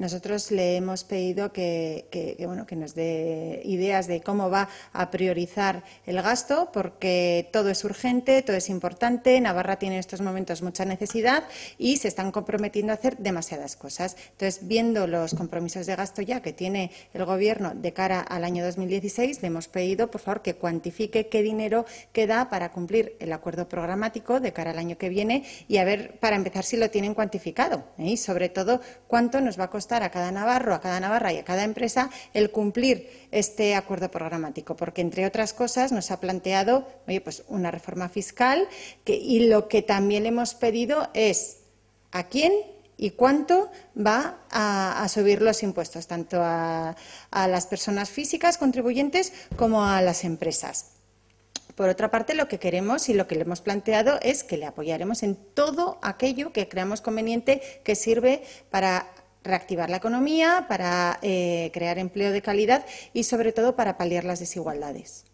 Nosotros le hemos pedido que, bueno, que nos dé ideas de cómo va a priorizar el gasto, porque todo es urgente, todo es importante. Navarra tiene en estos momentos mucha necesidad y se están comprometiendo a hacer demasiadas cosas. Entonces, viendo los compromisos de gasto ya que tiene el Gobierno de cara al año 2016, le hemos pedido, por favor, que cuantifique qué dinero queda para cumplir el acuerdo programático de cara al año que viene y a ver, para empezar, si lo tienen cuantificado ¿eh? y, sobre todo, cuánto nos va a costar a cada navarro, a cada navarra y a cada empresa el cumplir este acuerdo programático, porque entre otras cosas nos ha planteado, pues una reforma fiscal y lo que también le hemos pedido es a quién y cuánto va a, subir los impuestos, tanto a, a las personas físicas contribuyentes como a las empresas. Por otra parte, lo que queremos y lo que le hemos planteado es que le apoyaremos en todo aquello que creamos conveniente que sirve para reactivar la economía, para eh, crear empleo de calidad y, sobre todo, para paliar las desigualdades.